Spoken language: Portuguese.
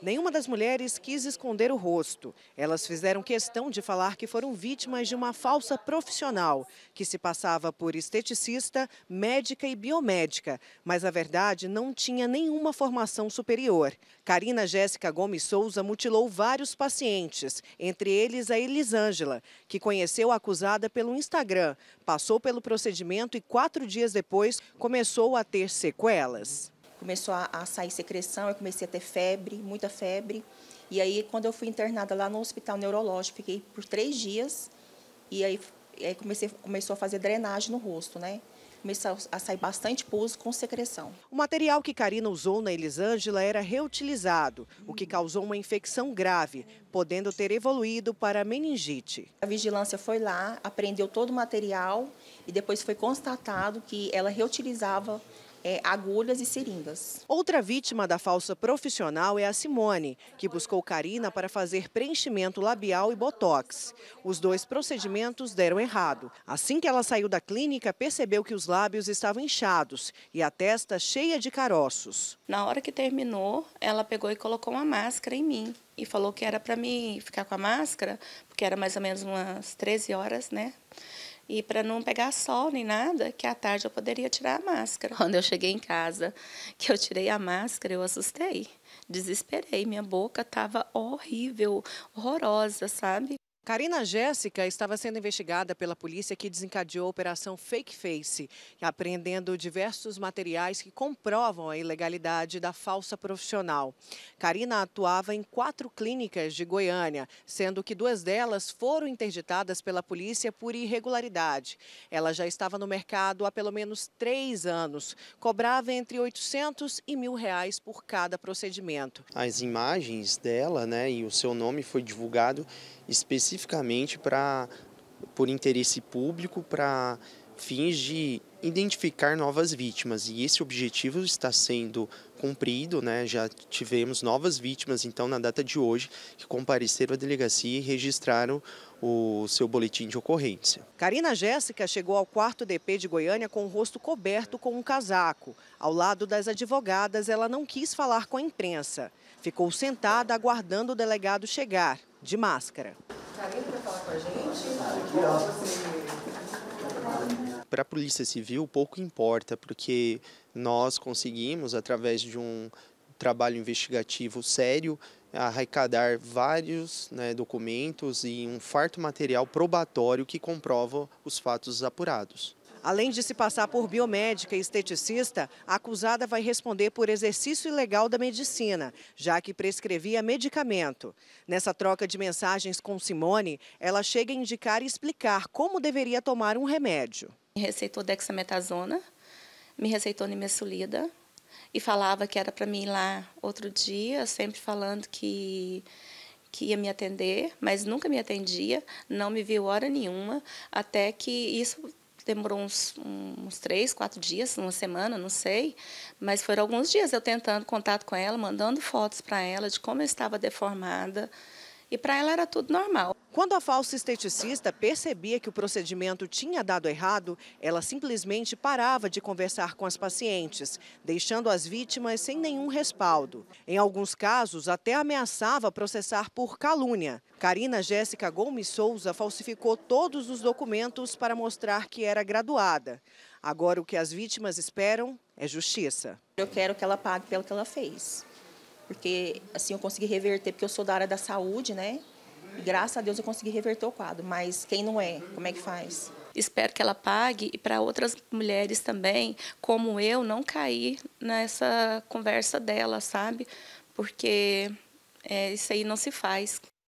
Nenhuma das mulheres quis esconder o rosto. Elas fizeram questão de falar que foram vítimas de uma falsa profissional, que se passava por esteticista, médica e biomédica, mas a verdade não tinha nenhuma formação superior. Karina Jéssica Gomes Souza mutilou vários pacientes, entre eles a Elisângela, que conheceu a acusada pelo Instagram, passou pelo procedimento e quatro dias depois começou a ter sequelas começou a, a sair secreção, eu comecei a ter febre, muita febre. E aí, quando eu fui internada lá no hospital neurológico, fiquei por três dias. E aí, aí é, comecei, começou a fazer drenagem no rosto, né? Começou a sair bastante pus com secreção. O material que Karina usou na Elisângela era reutilizado, o que causou uma infecção grave, podendo ter evoluído para meningite. A vigilância foi lá, apreendeu todo o material e depois foi constatado que ela reutilizava é, agulhas e seringas. Outra vítima da falsa profissional é a Simone, que buscou Karina para fazer preenchimento labial e botox. Os dois procedimentos deram errado. Assim que ela saiu da clínica, percebeu que os lábios estavam inchados e a testa cheia de caroços. Na hora que terminou, ela pegou e colocou uma máscara em mim e falou que era para mim ficar com a máscara, porque era mais ou menos umas 13 horas, né? E para não pegar sol nem nada, que à tarde eu poderia tirar a máscara. Quando eu cheguei em casa, que eu tirei a máscara, eu assustei desesperei. Minha boca estava horrível, horrorosa, sabe? Karina Jéssica estava sendo investigada pela polícia que desencadeou a Operação Fake Face, apreendendo diversos materiais que comprovam a ilegalidade da falsa profissional. Karina atuava em quatro clínicas de Goiânia, sendo que duas delas foram interditadas pela polícia por irregularidade. Ela já estava no mercado há pelo menos três anos, cobrava entre 800 e mil reais por cada procedimento. As imagens dela né, e o seu nome foi divulgado especificamente para por interesse público para fins de identificar novas vítimas e esse objetivo está sendo cumprido, né? Já tivemos novas vítimas então na data de hoje que compareceram à delegacia e registraram o seu boletim de ocorrência. Karina Jéssica chegou ao quarto DP de Goiânia com o rosto coberto com um casaco. Ao lado das advogadas, ela não quis falar com a imprensa. Ficou sentada aguardando o delegado chegar de máscara. Para a Polícia Civil, pouco importa, porque nós conseguimos, através de um trabalho investigativo sério, arrecadar vários né, documentos e um farto material probatório que comprova os fatos apurados. Além de se passar por biomédica e esteticista, a acusada vai responder por exercício ilegal da medicina, já que prescrevia medicamento. Nessa troca de mensagens com Simone, ela chega a indicar e explicar como deveria tomar um remédio. Me receitou dexametasona, me receitou nimesulida e falava que era para mim ir lá outro dia, sempre falando que que ia me atender, mas nunca me atendia, não me viu hora nenhuma, até que isso demorou uns, uns três, quatro dias, uma semana, não sei, mas foram alguns dias eu tentando contato com ela, mandando fotos para ela de como eu estava deformada, e para ela era tudo normal. Quando a falsa esteticista percebia que o procedimento tinha dado errado, ela simplesmente parava de conversar com as pacientes, deixando as vítimas sem nenhum respaldo. Em alguns casos, até ameaçava processar por calúnia. Karina Jéssica Gomes Souza falsificou todos os documentos para mostrar que era graduada. Agora, o que as vítimas esperam é justiça. Eu quero que ela pague pelo que ela fez porque assim eu consegui reverter, porque eu sou da área da saúde, né? E graças a Deus eu consegui reverter o quadro, mas quem não é, como é que faz? Espero que ela pague e para outras mulheres também, como eu, não cair nessa conversa dela, sabe? Porque é, isso aí não se faz.